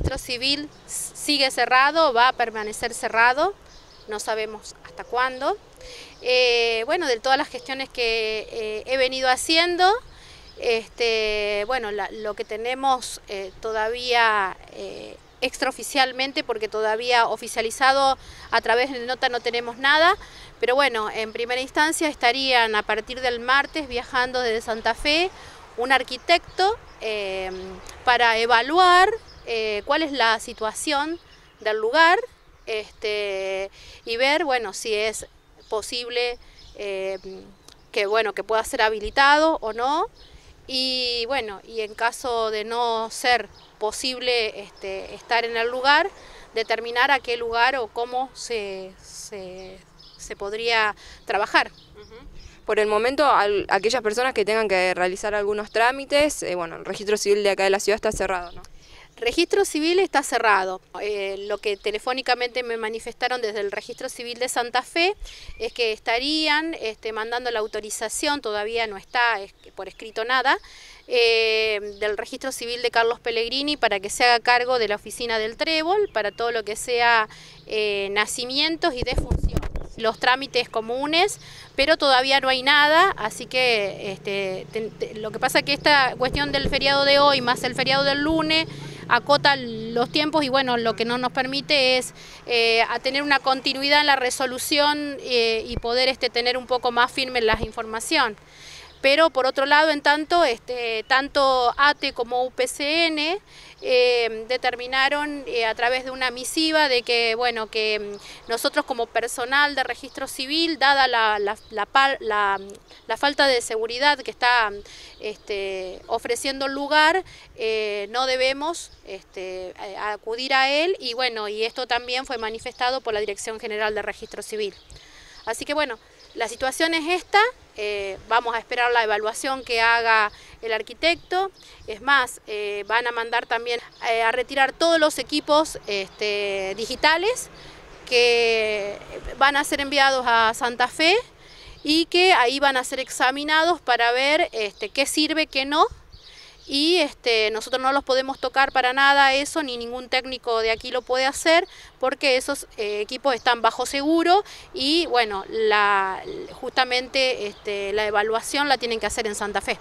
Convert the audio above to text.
registro civil sigue cerrado, va a permanecer cerrado, no sabemos hasta cuándo. Eh, bueno, de todas las gestiones que eh, he venido haciendo, este, bueno, lo que tenemos eh, todavía extraoficialmente, porque todavía oficializado a través de nota no tenemos nada, pero bueno, en primera instancia estarían a partir del martes viajando desde Santa Fe un arquitecto para evaluar eh, cuál es la situación del lugar este, y ver, bueno, si es posible eh, que, bueno, que pueda ser habilitado o no. Y bueno, y en caso de no ser posible este, estar en el lugar, determinar a qué lugar o cómo se, se, podría trabajar. Por el momento, aquellas personas que tengan que realizar algunos trámites, eh, bueno, el registro civil de acá de la ciudad está cerrado, ¿no? Registro civil está cerrado. Eh, lo que telefónicamente me manifestaron desde el registro civil de Santa Fe es que estarían este, mandando la autorización, todavía no está por escrito nada, eh, del registro civil de Carlos Pellegrini para que se haga cargo de la oficina del Trébol para todo lo que sea eh, nacimientos y defunciones los trámites comunes, pero todavía no hay nada, así que este, lo que pasa es que esta cuestión del feriado de hoy más el feriado del lunes acota los tiempos y bueno, lo que no nos permite es eh, a tener una continuidad en la resolución eh, y poder este, tener un poco más firme la información. Pero por otro lado, en tanto, este, tanto ATE como UPCN em, determinaron eh, a través de una misiva de que, bueno, que em, nosotros como personal de registro civil, dada la, falta de seguridad que está este, ofreciendo el lugar, eh, no debemos este, acudir a él y bueno, y esto también fue manifestado por la Dirección General de Registro Civil. Así que bueno, la situación es esta, eh, vamos a esperar la evaluación que haga el arquitecto. Es más, eh, van a mandar también eh, a retirar todos los equipos este, digitales que van a ser enviados a Santa Fe y que ahí van a ser examinados para ver este, qué sirve, qué no y este, nosotros no los podemos tocar para nada eso, ni ningún técnico de aquí lo puede hacer, porque esos eh, equipos están bajo seguro y bueno, la, justamente este, la evaluación la tienen que hacer en Santa Fe.